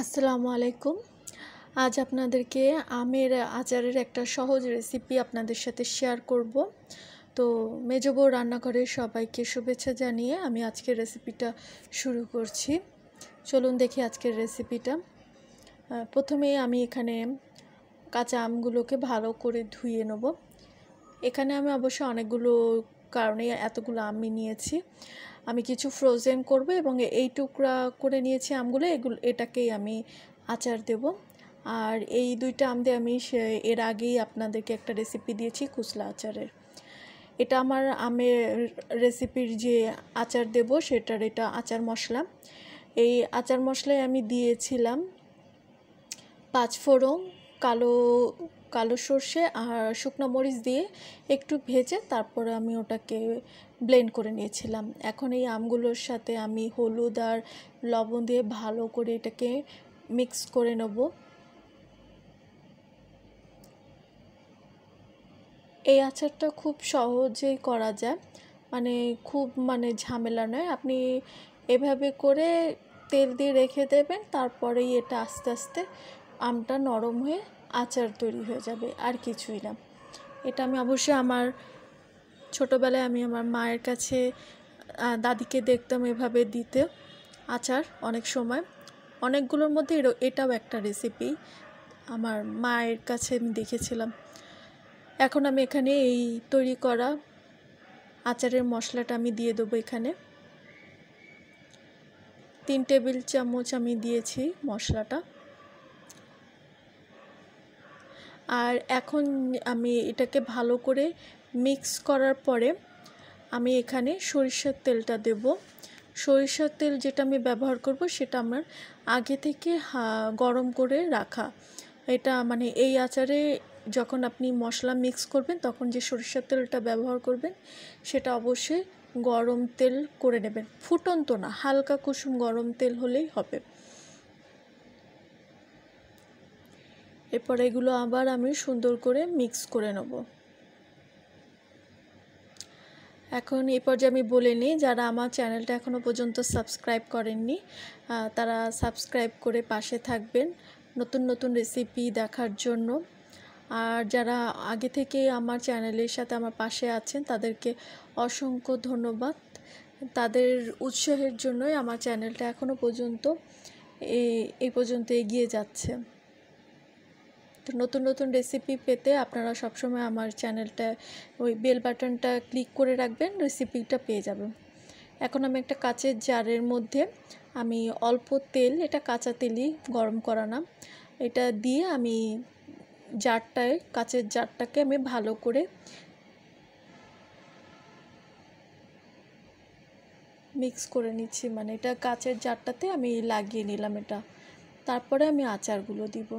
আসসালামু আলাইকুম আজ আপনাদেরকে আমের আচারের একটা সহজ রেসিপি আপনাদের সাথে শেয়ার করব তো মেজবো রান্নাঘরের সবাইকে শুভেচ্ছা জানিয়ে আমি আজকের রেসিপিটা শুরু করছি চলুন দেখি আজকের রেসিপিটা প্রথমে আমি এখানে কাঁচা আমগুলোকে ভালো করে ধুয়ে নেব এখানে আমি অবশ্য অনেকগুলো কারণে এতগুলো আমি নিয়েছি আমি কিছু ফ্রোজেন করব এবং এই টুকরা করে নিয়েছি আমগুলো এগুলো এটাকেই আমি আচার দেব আর এই দুইটা আম দিয়ে আমি এর আগেই আপনাদেরকে একটা রেসিপি দিয়েছি কুচলা আচারের এটা আমার আমের রেসিপির যে আচার দেব সেটার এটা আচার মশলা এই আচার মশলায় আমি দিয়েছিলাম পাঁচফোড়ন কালো কালো সর্ষে আর শুকনো মরিচ দিয়ে একটু ভেজে তারপরে আমি ওটাকে ব্লেন্ড করে নিয়েছিলাম এখন এই আমগুলোর সাথে আমি হলুদ আর লবণ দিয়ে ভালো করে এটাকে মিক্স করে নেব এই আচারটা খুব সহজেই করা যায় মানে খুব মানে ঝামেলা নয় আপনি এভাবে করে তেল দিয়ে রেখে দেবেন তারপরেই এটা আস্তে আস্তে আমটা নরম হয়ে আচার তৈরি হয়ে যাবে আর কিছুই না এটা আমি অবশ্যই আমার ছোটোবেলায় আমি আমার মায়ের কাছে দাদিকে দেখতাম এভাবে দিতে আচার অনেক সময় অনেকগুলোর মধ্যে এটাও একটা রেসিপি আমার মায়ের কাছে আমি দেখেছিলাম এখন আমি এখানে এই তৈরি করা আচারের মশলাটা আমি দিয়ে দেবো এখানে তিন টেবিল চামচ আমি দিয়েছি মশলাটা আর এখন আমি এটাকে ভালো করে মিক্স করার পরে আমি এখানে সরিষার তেলটা দেব সরিষার তেল যেটা আমি ব্যবহার করব সেটা আমার আগে থেকে গরম করে রাখা এটা মানে এই আচারে যখন আপনি মশলা মিক্স করবেন তখন যে সরিষার তেলটা ব্যবহার করবেন সেটা অবশ্যই গরম তেল করে নেবেন ফুটন্ত না হালকা কুসুম গরম তেল হলেই হবে এরপর এগুলো আবার আমি সুন্দর করে মিক্স করে নেব এখন এই পর্যায়ে আমি বলে নিই যারা আমার চ্যানেলটা এখনও পর্যন্ত সাবস্ক্রাইব করেননি তারা সাবস্ক্রাইব করে পাশে থাকবেন নতুন নতুন রেসিপি দেখার জন্য আর যারা আগে থেকে আমার চ্যানেলের সাথে আমার পাশে আছেন তাদেরকে অসংখ্য ধন্যবাদ তাদের উৎসাহের জন্যই আমার চ্যানেলটা এখনও পর্যন্ত এই পর্যন্ত এগিয়ে যাচ্ছে তো নতুন নতুন রেসিপি পেতে আপনারা সবসময় আমার চ্যানেলটা ওই বেল বাটনটা ক্লিক করে রাখবেন রেসিপিটা পেয়ে যাবেন এখন আমি একটা কাঁচের জারের মধ্যে আমি অল্প তেল এটা কাঁচা তেলই গরম করা না এটা দিয়ে আমি জারটায় কাঁচের জারটাকে আমি ভালো করে মিক্স করে নিচ্ছি মানে এটা কাঁচের জারটাতে আমি লাগিয়ে নিলাম এটা তারপরে আমি আচারগুলো দিব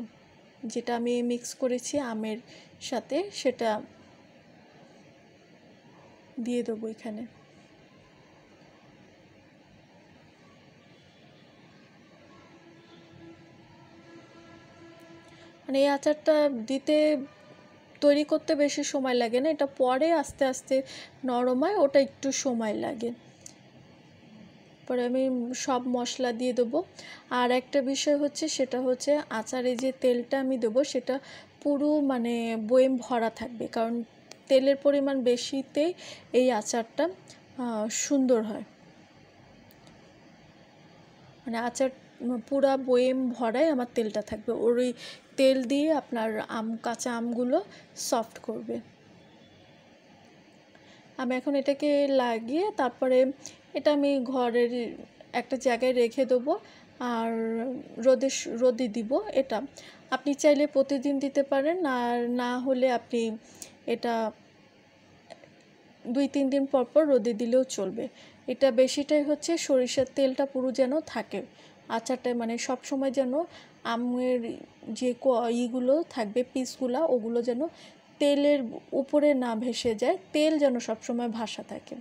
যেটা আমি মিক্স করেছি আমের সাথে সেটা দিয়ে দেবো এখানে মানে এই আচারটা দিতে তৈরি করতে বেশি সময় লাগে না এটা পরে আস্তে আস্তে নরম হয় ওটা একটু সময় লাগে পরে আমি সব মশলা দিয়ে দেবো আর একটা বিষয় হচ্ছে সেটা হচ্ছে আচারে যে তেলটা আমি দেবো সেটা পুরো মানে বয়েম ভরা থাকবে কারণ তেলের পরিমাণ বেশিতে এই আচারটা সুন্দর হয় মানে আচার পুরা বয়েম ভরাই আমার তেলটা থাকবে ওর ওই তেল দিয়ে আপনার আম কাঁচা আমগুলো সফট করবে আমি এখন এটাকে লাগিয়ে তারপরে এটা আমি ঘরের একটা জায়গায় রেখে দেবো আর রোদে রোদে দিব এটা আপনি চাইলে প্রতিদিন দিতে পারেন আর না হলে আপনি এটা দুই তিন দিন পর পর রোদে দিলেও চলবে এটা বেশিটাই হচ্ছে সরিষার তেলটা পুরো যেন থাকে আচারটা মানে সব সময় যেন আমের যে ইগুলো থাকবে পিসগুলো ওগুলো যেন তেলের উপরে না ভেসে যায় তেল যেন সবসময় ভাসা থাকে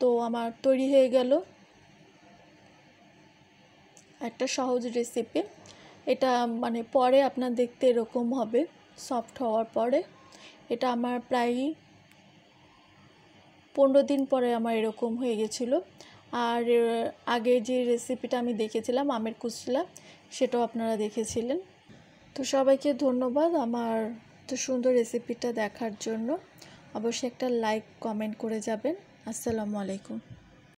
তো আমার তৈরি হয়ে গেল একটা সহজ রেসিপি এটা মানে পরে আপনার দেখতে এরকম হবে সফট হওয়ার পরে এটা আমার প্রায় পনেরো দিন পরে আমার এরকম হয়ে গেছিলো আর আগে যে রেসিপিটা আমি দেখেছিলাম আমের কুচলা সেটাও আপনারা দেখেছিলেন তো সবাইকে ধন্যবাদ আমার তো সুন্দর রেসিপিটা দেখার জন্য অবশ্যই একটা লাইক কমেন্ট করে যাবেন আসসালামু আলাইকুম